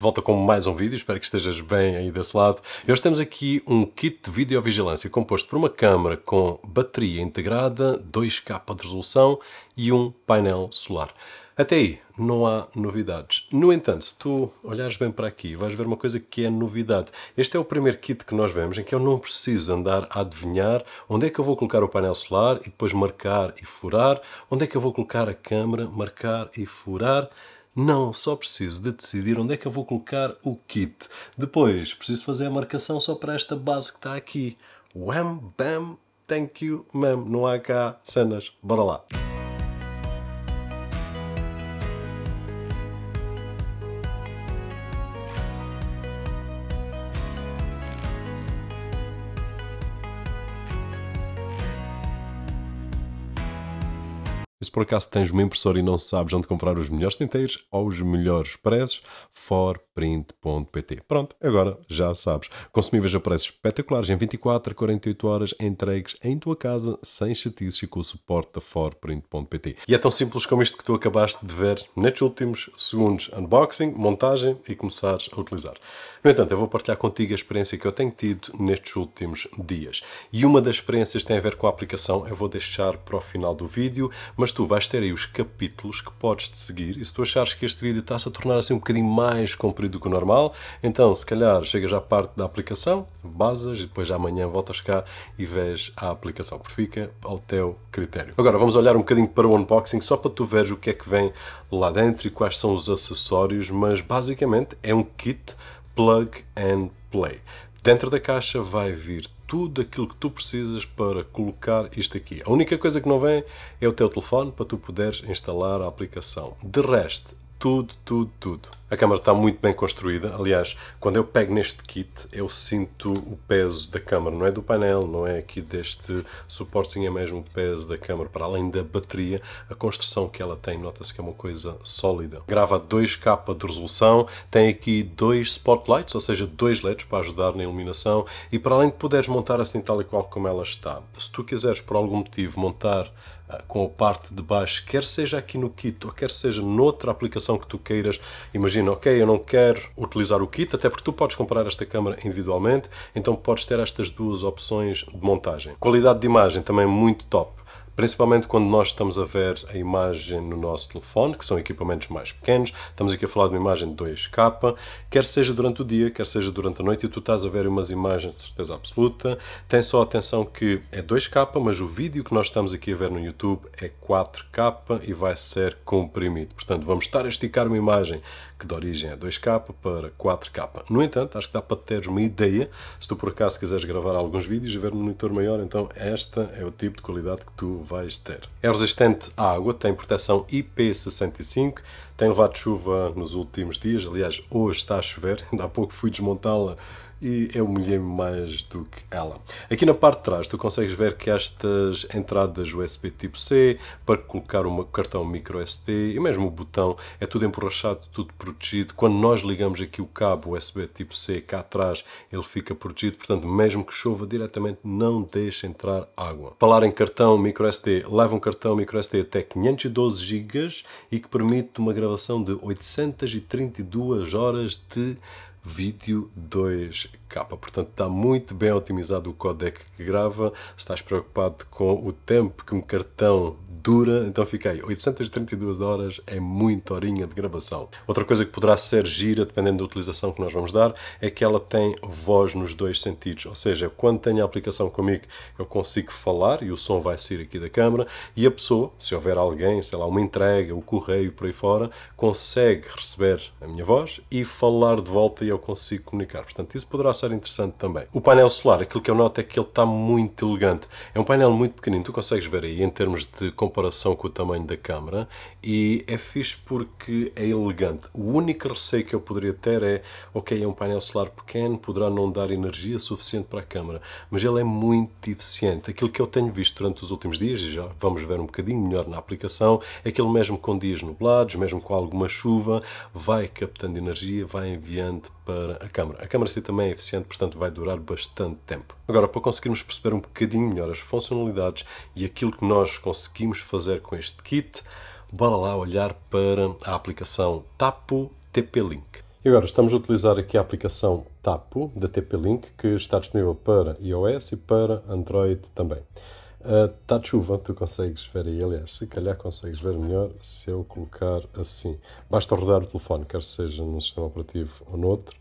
volta com mais um vídeo, espero que estejas bem aí desse lado. E hoje temos aqui um kit de videovigilância composto por uma câmera com bateria integrada, 2K de resolução e um painel solar. Até aí não há novidades. No entanto, se tu olhares bem para aqui, vais ver uma coisa que é novidade. Este é o primeiro kit que nós vemos em que eu não preciso andar a adivinhar onde é que eu vou colocar o painel solar e depois marcar e furar, onde é que eu vou colocar a câmera, marcar e furar. Não, só preciso de decidir onde é que eu vou colocar o kit. Depois, preciso fazer a marcação só para esta base que está aqui. Wham, bam, thank you, ma'am. Não há cá cenas. Bora lá. E se por acaso tens uma impressora e não sabes onde comprar os melhores tinteiros ou os melhores preços, forprint.pt. Pronto, agora já sabes. Consumíveis a preços espetaculares em 24 a 48 horas entregues em tua casa sem chatices e com o suporte da forprint.pt. E é tão simples como isto que tu acabaste de ver nestes últimos segundos. Unboxing, montagem e começares a utilizar. No entanto, eu vou partilhar contigo a experiência que eu tenho tido nestes últimos dias. E uma das experiências tem a ver com a aplicação, eu vou deixar para o final do vídeo, mas mas tu vais ter aí os capítulos que podes te seguir e se tu achares que este vídeo está-se a tornar assim um bocadinho mais comprido do que o normal, então se calhar chegas à parte da aplicação, basas e depois amanhã voltas cá e vês a aplicação, porque fica ao teu critério. Agora vamos olhar um bocadinho para o unboxing só para tu veres o que é que vem lá dentro e quais são os acessórios, mas basicamente é um kit plug and play. Dentro da caixa vai vir tudo aquilo que tu precisas para colocar isto aqui. A única coisa que não vem é o teu telefone para tu poderes instalar a aplicação. De resto, tudo, tudo, tudo. A câmara está muito bem construída. Aliás, quando eu pego neste kit, eu sinto o peso da câmara. Não é do painel, não é aqui deste suportezinho, é mesmo o peso da câmara. Para além da bateria, a construção que ela tem, nota-se que é uma coisa sólida. Grava 2K de resolução, tem aqui dois spotlights, ou seja, dois LEDs para ajudar na iluminação. E para além de poderes montar assim tal e qual como ela está, se tu quiseres por algum motivo montar ah, com a parte de baixo, quer seja aqui no kit ou quer seja noutra aplicação que tu queiras, imagina imagina, ok, eu não quero utilizar o kit, até porque tu podes comprar esta câmera individualmente, então podes ter estas duas opções de montagem. Qualidade de imagem também muito top. Principalmente quando nós estamos a ver a imagem no nosso telefone, que são equipamentos mais pequenos, estamos aqui a falar de uma imagem de 2K, quer seja durante o dia, quer seja durante a noite, e tu estás a ver umas imagens de certeza absoluta. Tem só atenção que é 2K, mas o vídeo que nós estamos aqui a ver no YouTube é 4K e vai ser comprimido. Portanto, vamos estar a esticar uma imagem que de origem é 2K para 4K. No entanto, acho que dá para teres uma ideia. Se tu por acaso quiseres gravar alguns vídeos e ver no monitor maior, então esta é o tipo de qualidade que tu vais ter. É resistente à água, tem proteção IP65, tem levado chuva nos últimos dias, aliás, hoje está a chover, ainda há pouco fui desmontá-la e eu molhei mais do que ela. Aqui na parte de trás tu consegues ver que estas entradas USB tipo C, para colocar um cartão micro SD e mesmo o botão, é tudo emborrachado, tudo protegido. Quando nós ligamos aqui o cabo USB tipo C cá atrás, ele fica protegido, portanto mesmo que chova diretamente não deixa entrar água. Falar em cartão micro SD, leva um cartão micro SD até 512 GB e que permite uma gravação de 832 horas de vídeo 2K. Portanto, está muito bem otimizado o codec que grava. Se estás preocupado com o tempo que um cartão dura, então fiquei 832 horas é muita horinha de gravação. Outra coisa que poderá ser gira, dependendo da utilização que nós vamos dar, é que ela tem voz nos dois sentidos, ou seja, quando tenho a aplicação comigo eu consigo falar e o som vai sair aqui da câmera e a pessoa, se houver alguém, sei lá, uma entrega, o um correio por aí fora, consegue receber a minha voz e falar de volta e eu eu consigo comunicar. Portanto, isso poderá ser interessante também. O painel solar, aquilo que eu noto é que ele está muito elegante. É um painel muito pequenino, tu consegues ver aí em termos de comparação com o tamanho da câmara e é fixe porque é elegante. O único receio que eu poderia ter é, ok, é um painel solar pequeno, poderá não dar energia suficiente para a câmara, mas ele é muito eficiente. Aquilo que eu tenho visto durante os últimos dias, e já vamos ver um bocadinho melhor na aplicação, é que ele mesmo com dias nublados, mesmo com alguma chuva, vai captando energia, vai enviando para a Câmara. A Câmara sim também é eficiente, portanto vai durar bastante tempo. Agora, para conseguirmos perceber um bocadinho melhor as funcionalidades e aquilo que nós conseguimos fazer com este kit, bora lá olhar para a aplicação Tapu TP-Link. E agora estamos a utilizar aqui a aplicação Tapu da TP-Link, que está disponível para iOS e para Android também. Está eh, uh, de chuva, tu consegues ver aí. Aliás, se calhar consegues ver melhor se eu colocar assim. Basta rodar o telefone, quer seja num sistema operativo ou noutro,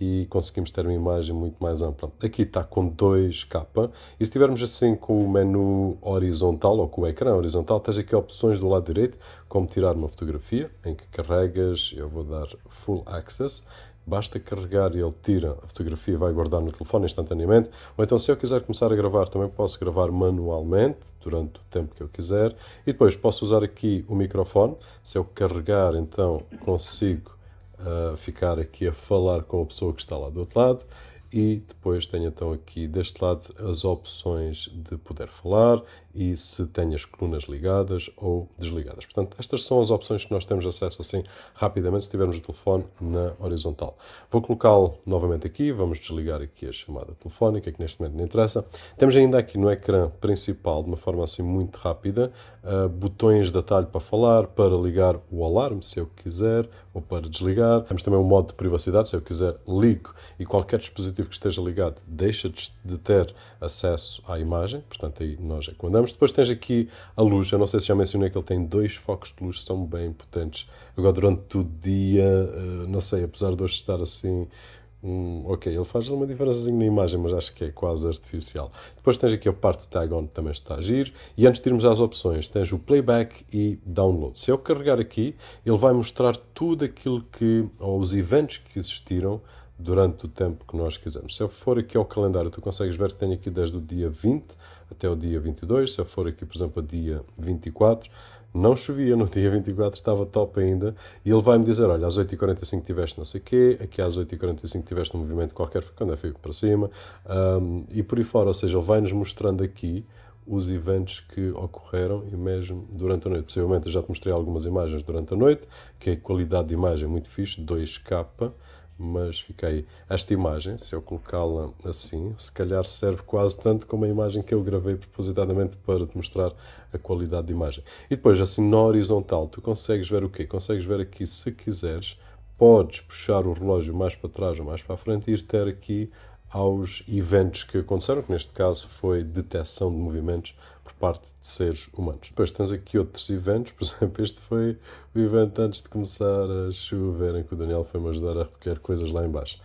e conseguimos ter uma imagem muito mais ampla. Aqui está com 2K, e se tivermos assim com o menu horizontal, ou com o ecrã horizontal, tens aqui opções do lado direito, como tirar uma fotografia, em que carregas, eu vou dar Full Access, basta carregar e ele tira a fotografia e vai guardar no telefone instantaneamente. Ou então, se eu quiser começar a gravar, também posso gravar manualmente durante o tempo que eu quiser. E depois posso usar aqui o microfone. Se eu carregar, então consigo uh, ficar aqui a falar com a pessoa que está lá do outro lado e depois tenho então aqui deste lado as opções de poder falar e se tenho as colunas ligadas ou desligadas. Portanto, estas são as opções que nós temos acesso assim rapidamente se tivermos o telefone na horizontal. Vou colocá-lo novamente aqui, vamos desligar aqui a chamada telefónica, que neste momento não interessa. Temos ainda aqui no ecrã principal, de uma forma assim muito rápida, ah, botões de atalho para falar, para ligar o alarme, se eu quiser, ou para desligar. Temos também o um modo de privacidade, se eu quiser ligo e qualquer dispositivo dispositivo que esteja ligado deixa de ter acesso à imagem, portanto aí nós é que mandamos. Depois tens aqui a luz, eu não sei se já mencionei que ele tem dois focos de luz, são bem potentes. Agora durante o dia, eh, não sei, apesar de hoje estar assim ok, ele faz uma diferença na imagem, mas acho que é quase artificial. Depois tens aqui a parte do tag on, que também está a agir. E antes de irmos às opções, tens o playback e download. Se eu carregar aqui, ele vai mostrar tudo aquilo que, ou os eventos que existiram durante o tempo que nós quisermos. Se eu for aqui ao calendário, tu consegues ver que tenho aqui desde o dia 20 até o dia 22. Se eu for aqui, por exemplo, a dia 24, não chovia no dia 24, estava top ainda. E ele vai-me dizer: Olha, às 8h45 tiveste não sei o quê, aqui às 8h45 tiveste um movimento qualquer, quando é fui para cima, um, e por aí fora. Ou seja, ele vai-nos mostrando aqui os eventos que ocorreram e mesmo durante a noite. Possivelmente eu já te mostrei algumas imagens durante a noite, que é a qualidade de imagem muito fixe, 2K mas fiquei. Esta imagem, se eu colocá-la assim, se calhar serve quase tanto como a imagem que eu gravei propositadamente para te mostrar a qualidade de imagem. E depois, assim, na horizontal, tu consegues ver o quê? Consegues ver aqui, se quiseres, podes puxar o relógio mais para trás ou mais para a frente e ir ter aqui aos eventos que aconteceram, que neste caso foi detecção de movimentos por parte de seres humanos. Depois tens aqui outros eventos, por exemplo, este foi o evento antes de começar a chover, em que o Daniel foi-me ajudar a recolher coisas lá embaixo.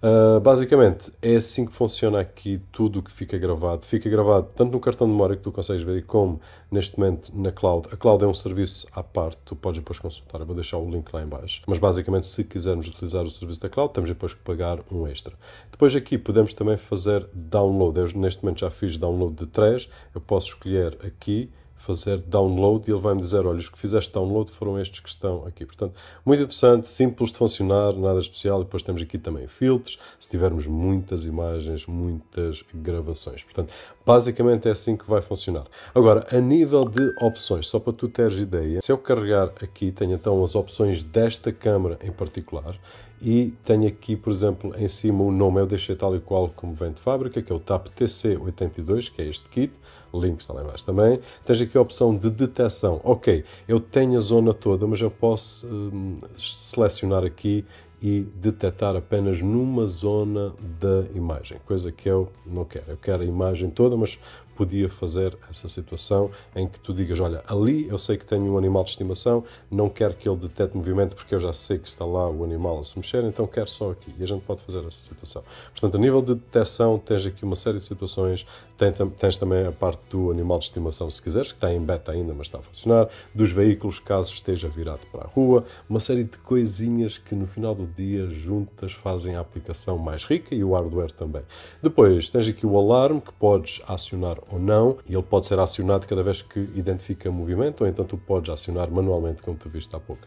Uh, basicamente, é assim que funciona aqui tudo o que fica gravado. Fica gravado tanto no cartão de memória que tu consegues ver, como neste momento na cloud. A cloud é um serviço à parte, tu podes depois consultar. Eu vou deixar o link lá embaixo. Mas basicamente, se quisermos utilizar o serviço da cloud, temos depois que pagar um extra. Depois aqui podemos também fazer download. Eu neste momento já fiz download de 3. Eu posso escolher aqui fazer download e ele vai me dizer, olha, os que fizeste download foram estes que estão aqui. Portanto, muito interessante, simples de funcionar, nada especial. E depois temos aqui também filtros, se tivermos muitas imagens, muitas gravações. Portanto, basicamente é assim que vai funcionar. Agora, a nível de opções, só para tu teres ideia, se eu carregar aqui, tenho então as opções desta câmera em particular, e tenho aqui, por exemplo, em cima o nome eu deixei tal e qual como vem de fábrica, que é o TAP TC82, que é este kit, o link está lá embaixo também. Tens aqui a opção de detecção. Ok, eu tenho a zona toda, mas eu posso hum, selecionar aqui e detectar apenas numa zona da imagem, coisa que eu não quero. Eu quero a imagem toda, mas podia fazer essa situação em que tu digas: Olha, ali eu sei que tenho um animal de estimação, não quero que ele detete movimento porque eu já sei que está lá o animal a se mexer, então quero só aqui. E a gente pode fazer essa situação. Portanto, a nível de detecção, tens aqui uma série de situações. Tens, tens também a parte do animal de estimação, se quiseres, que está em beta ainda, mas está a funcionar. Dos veículos, caso esteja virado para a rua. Uma série de coisinhas que no final do dia, juntas, fazem a aplicação mais rica e o hardware também. Depois, tens aqui o alarme que podes acionar ou não, e ele pode ser acionado cada vez que identifica movimento, ou então tu podes acionar manualmente, como tu viste há pouco.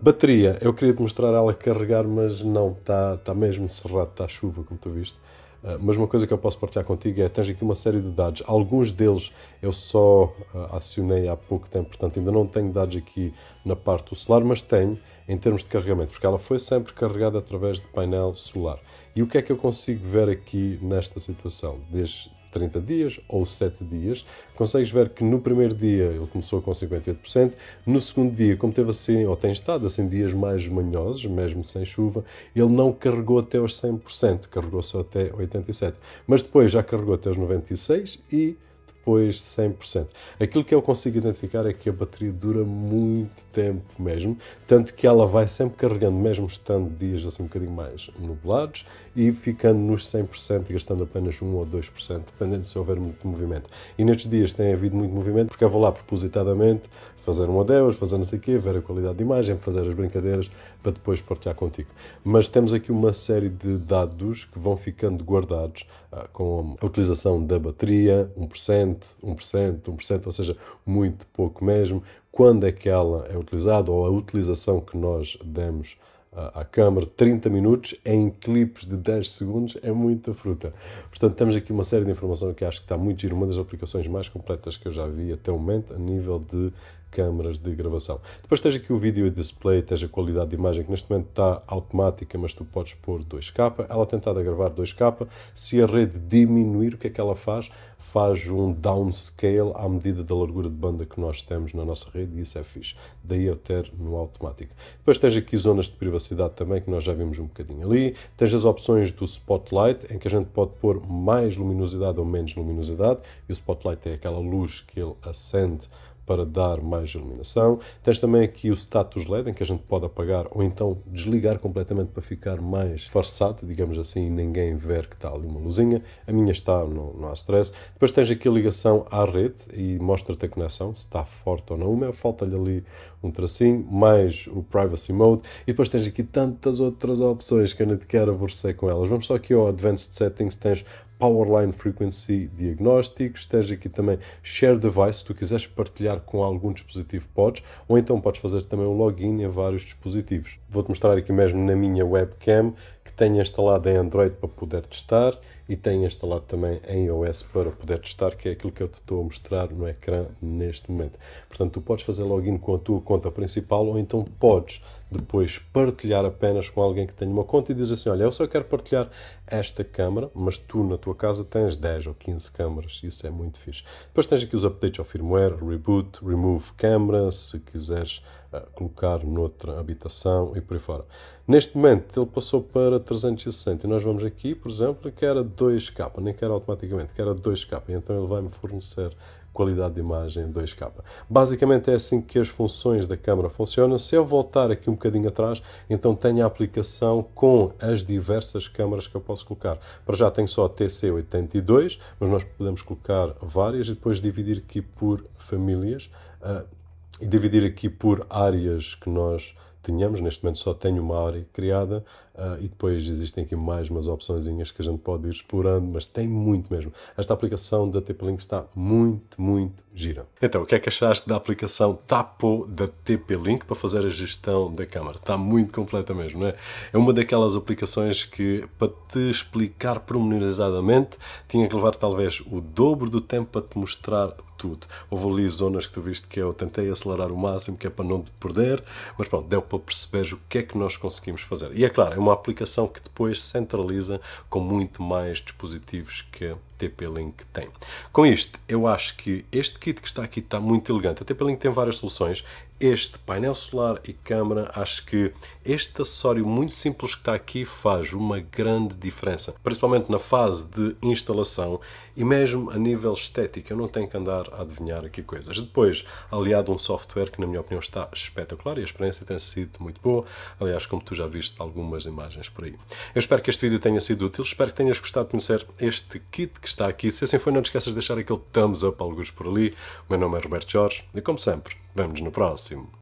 Bateria, eu queria te mostrar ela carregar, mas não, está tá mesmo cerrado, está chuva, como tu viste. Uh, mas uma coisa que eu posso partilhar contigo é tens aqui uma série de dados. Alguns deles eu só uh, acionei há pouco tempo, portanto ainda não tenho dados aqui na parte do solar, mas tenho em termos de carregamento, porque ela foi sempre carregada através de painel solar. E o que é que eu consigo ver aqui nesta situação? Desde 30 dias ou 7 dias, consegues ver que no primeiro dia ele começou com 58%, no segundo dia, como teve assim, ou tem estado assim dias mais manhosos, mesmo sem chuva, ele não carregou até aos 100%, carregou só até 87%, mas depois já carregou até aos 96% e depois 100%. Aquilo que eu consigo identificar é que a bateria dura muito tempo mesmo, tanto que ela vai sempre carregando, mesmo estando dias assim um bocadinho mais nublados e ficando nos 100%, gastando apenas 1 ou 2%, dependendo se houver muito movimento. E nestes dias tem havido muito movimento porque eu vou lá propositadamente fazer uma adeus, fazer não sei o quê, ver a qualidade de imagem, fazer as brincadeiras para depois partilhar contigo. Mas temos aqui uma série de dados que vão ficando guardados ah, com a utilização da bateria, 1%, 1%, 1%, ou seja, muito pouco mesmo, quando é que ela é utilizada ou a utilização que nós demos ah, à câmara 30 minutos em clipes de 10 segundos é muita fruta. Portanto, temos aqui uma série de informação que acho que está muito giro, uma das aplicações mais completas que eu já vi até o momento a nível de câmaras de gravação. Depois tens aqui o vídeo e display, tens a qualidade de imagem que neste momento está automática, mas tu podes pôr 2K. Ela tentada a gravar 2K. Se a rede diminuir, o que é que ela faz? Faz um downscale à medida da largura de banda que nós temos na nossa rede e isso é fixe. Daí eu ter no automático. Depois tens aqui zonas de privacidade também, que nós já vimos um bocadinho ali. Tens as opções do Spotlight, em que a gente pode pôr mais luminosidade ou menos luminosidade. E o Spotlight é aquela luz que ele acende para dar mais iluminação. Tens também aqui o status LED, em que a gente pode apagar ou então desligar completamente para ficar mais forçado, digamos assim, e ninguém ver que está ali uma luzinha. A minha está, não, não há stress. Depois tens aqui a ligação à rede e mostra-te a conexão, se está forte ou não. O meu falta-lhe ali um tracinho, mais o Privacy Mode. E depois tens aqui tantas outras opções que eu não te quero aborrecer com elas. Vamos só aqui ao Advanced Settings, tens Powerline Frequency Diagnostics, esteja aqui também Share Device, se tu quiseres partilhar com algum dispositivo podes, ou então podes fazer também o um login a vários dispositivos. Vou-te mostrar aqui mesmo na minha webcam, que tenho instalado em Android para poder testar e tenho instalado também em iOS para poder testar, que é aquilo que eu te estou a mostrar no ecrã neste momento. Portanto, tu podes fazer login com a tua conta principal ou então podes depois partilhar apenas com alguém que tenha uma conta e diz assim: Olha, eu só quero partilhar esta câmara, mas tu na tua casa tens 10 ou 15 câmaras, isso é muito fixe. Depois tens aqui os updates ao firmware, reboot, remove câmara, se quiseres uh, colocar noutra habitação e por aí fora. Neste momento ele passou para 360 e nós vamos aqui, por exemplo, que era 2K, nem que era automaticamente, que era 2K, então ele vai-me fornecer qualidade de imagem 2K. Basicamente é assim que as funções da câmera funcionam. Se eu voltar aqui um bocadinho atrás, então tenho a aplicação com as diversas câmaras que eu posso colocar. Para já tenho só a TC82, mas nós podemos colocar várias e depois dividir aqui por famílias uh, e dividir aqui por áreas que nós tenhamos. Neste momento só tenho uma área criada uh, e depois existem aqui mais umas opções que a gente pode ir explorando, mas tem muito mesmo. Esta aplicação da TP-Link está muito, muito gira. Então, o que é que achaste da aplicação Tapo da TP-Link para fazer a gestão da câmara? Está muito completa mesmo, não é? É uma daquelas aplicações que, para te explicar promenorizadamente, tinha que levar talvez o dobro do tempo para te mostrar tudo. Houve ali zonas que tu viste que eu tentei acelerar o máximo, que é para não te perder, mas pronto, deu para perceber o que é que nós conseguimos fazer. E é claro, é uma aplicação que depois centraliza com muito mais dispositivos que a TP-Link tem. Com isto, eu acho que este kit que está aqui está muito elegante. A TP-Link tem várias soluções este painel solar e câmara, acho que este acessório muito simples que está aqui faz uma grande diferença, principalmente na fase de instalação e mesmo a nível estético, eu não tenho que andar a adivinhar aqui coisas. Depois, aliado a um software que na minha opinião está espetacular e a experiência tem sido muito boa, aliás, como tu já viste algumas imagens por aí. Eu espero que este vídeo tenha sido útil, espero que tenhas gostado de conhecer este kit que está aqui. Se assim foi, não te esqueças de deixar aquele thumbs up alguns por ali. O meu nome é Roberto Jorge e como sempre, Vamos no próximo.